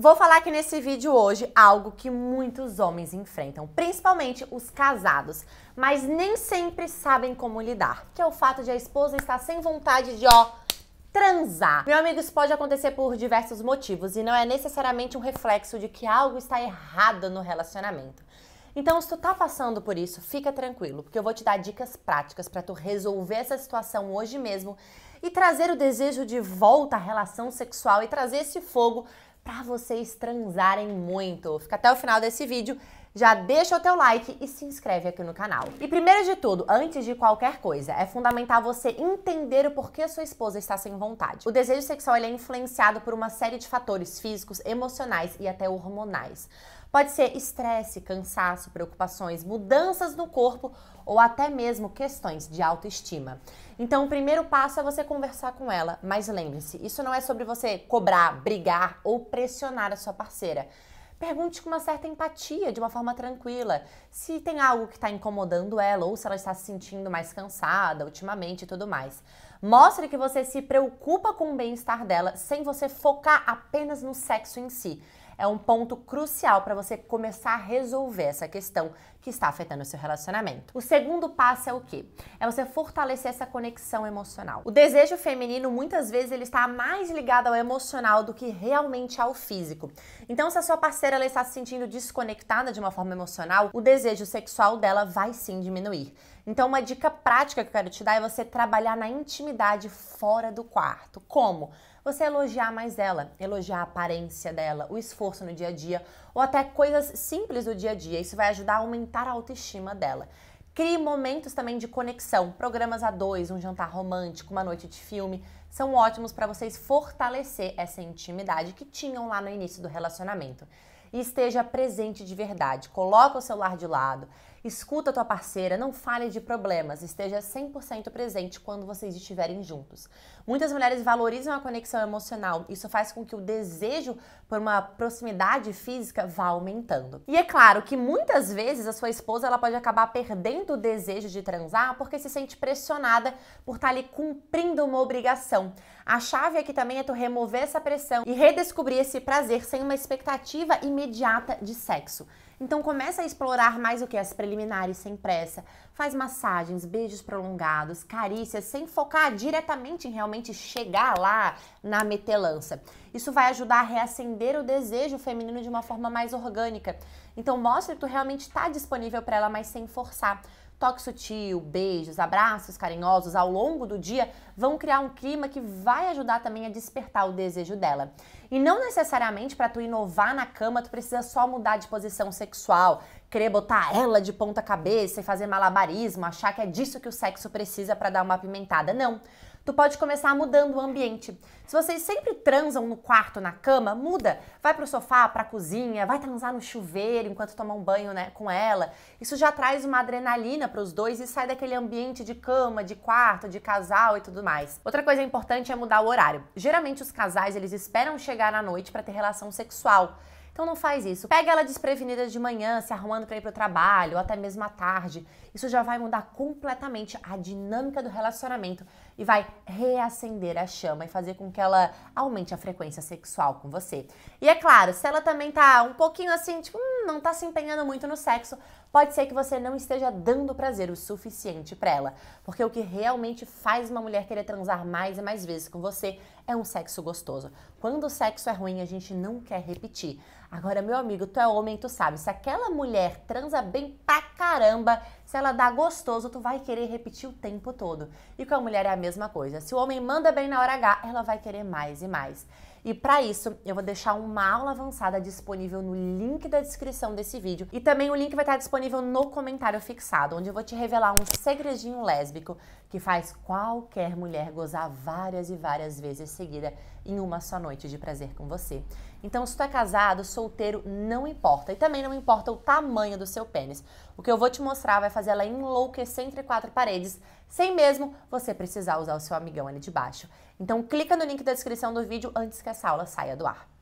Vou falar aqui nesse vídeo hoje algo que muitos homens enfrentam, principalmente os casados, mas nem sempre sabem como lidar, que é o fato de a esposa estar sem vontade de, ó, transar. Meu amigo, isso pode acontecer por diversos motivos e não é necessariamente um reflexo de que algo está errado no relacionamento. Então, se tu tá passando por isso, fica tranquilo, porque eu vou te dar dicas práticas para tu resolver essa situação hoje mesmo e trazer o desejo de volta à relação sexual e trazer esse fogo para vocês transarem muito. Fica até o final desse vídeo, já deixa o teu like e se inscreve aqui no canal. E primeiro de tudo, antes de qualquer coisa, é fundamental você entender o porquê a sua esposa está sem vontade. O desejo sexual é influenciado por uma série de fatores físicos, emocionais e até hormonais. Pode ser estresse, cansaço, preocupações, mudanças no corpo ou até mesmo questões de autoestima. Então, o primeiro passo é você conversar com ela, mas lembre-se, isso não é sobre você cobrar, brigar ou pressionar a sua parceira. Pergunte com uma certa empatia, de uma forma tranquila, se tem algo que está incomodando ela ou se ela está se sentindo mais cansada ultimamente e tudo mais. Mostre que você se preocupa com o bem-estar dela sem você focar apenas no sexo em si é um ponto crucial para você começar a resolver essa questão que está afetando o seu relacionamento. O segundo passo é o quê? É você fortalecer essa conexão emocional. O desejo feminino muitas vezes ele está mais ligado ao emocional do que realmente ao físico. Então, se a sua parceira ela está se sentindo desconectada de uma forma emocional, o desejo sexual dela vai sim diminuir. Então, uma dica prática que eu quero te dar é você trabalhar na intimidade fora do quarto. Como? Você elogiar mais ela, elogiar a aparência dela, o esforço no dia a dia, ou até coisas simples do dia a dia. Isso vai ajudar a aumentar a autoestima dela. Crie momentos também de conexão. Programas a dois, um jantar romântico, uma noite de filme, são ótimos para vocês fortalecer essa intimidade que tinham lá no início do relacionamento e esteja presente de verdade. Coloca o celular de lado, escuta a tua parceira, não fale de problemas, esteja 100% presente quando vocês estiverem juntos. Muitas mulheres valorizam a conexão emocional, isso faz com que o desejo por uma proximidade física vá aumentando. E é claro que muitas vezes a sua esposa ela pode acabar perdendo o desejo de transar porque se sente pressionada por estar tá ali cumprindo uma obrigação. A chave aqui também é tu remover essa pressão e redescobrir esse prazer sem uma expectativa imediata imediata de sexo. Então começa a explorar mais o que as preliminares sem pressa, faz massagens, beijos prolongados, carícias, sem focar diretamente em realmente chegar lá na metelança. Isso vai ajudar a reacender o desejo feminino de uma forma mais orgânica. Então mostra que tu realmente está disponível para ela, mas sem forçar. Toque sutil, beijos, abraços carinhosos ao longo do dia vão criar um clima que vai ajudar também a despertar o desejo dela. E não necessariamente para tu inovar na cama, tu precisa só mudar de posição sexual, querer botar ela de ponta cabeça e fazer malabarismo, achar que é disso que o sexo precisa para dar uma apimentada. Não. Tu pode começar mudando o ambiente. Se vocês sempre transam no quarto, na cama, muda. Vai pro sofá, pra cozinha, vai transar no chuveiro enquanto toma um banho né, com ela. Isso já traz uma adrenalina para os dois e sai daquele ambiente de cama, de quarto, de casal e tudo mais. Outra coisa importante é mudar o horário. Geralmente os casais eles esperam chegar na noite para ter relação sexual. Então não faz isso. Pega ela desprevenida de manhã, se arrumando para ir pro trabalho, ou até mesmo à tarde. Isso já vai mudar completamente a dinâmica do relacionamento e vai reacender a chama e fazer com que ela aumente a frequência sexual com você. E é claro, se ela também tá um pouquinho assim, tipo, hum, não está se empenhando muito no sexo, pode ser que você não esteja dando prazer o suficiente para ela. Porque o que realmente faz uma mulher querer transar mais e mais vezes com você é um sexo gostoso. Quando o sexo é ruim, a gente não quer repetir. Agora, meu amigo, tu é homem, tu sabe, se aquela mulher transa bem pra caramba, se ela dá gostoso, tu vai querer repetir o tempo todo. E com a mulher é a mesma coisa. Se o homem manda bem na hora H, ela vai querer mais e mais. E para isso, eu vou deixar uma aula avançada disponível no link da descrição desse vídeo. E também o link vai estar disponível no comentário fixado, onde eu vou te revelar um segredinho lésbico que faz qualquer mulher gozar várias e várias vezes seguida em uma só noite de prazer com você. Então, se tu é casado, solteiro, não importa. E também não importa o tamanho do seu pênis. O que eu vou te mostrar vai fazer ela enlouquecer entre quatro paredes, sem mesmo você precisar usar o seu amigão ali de baixo. Então, clica no link da descrição do vídeo antes que essa aula saia do ar.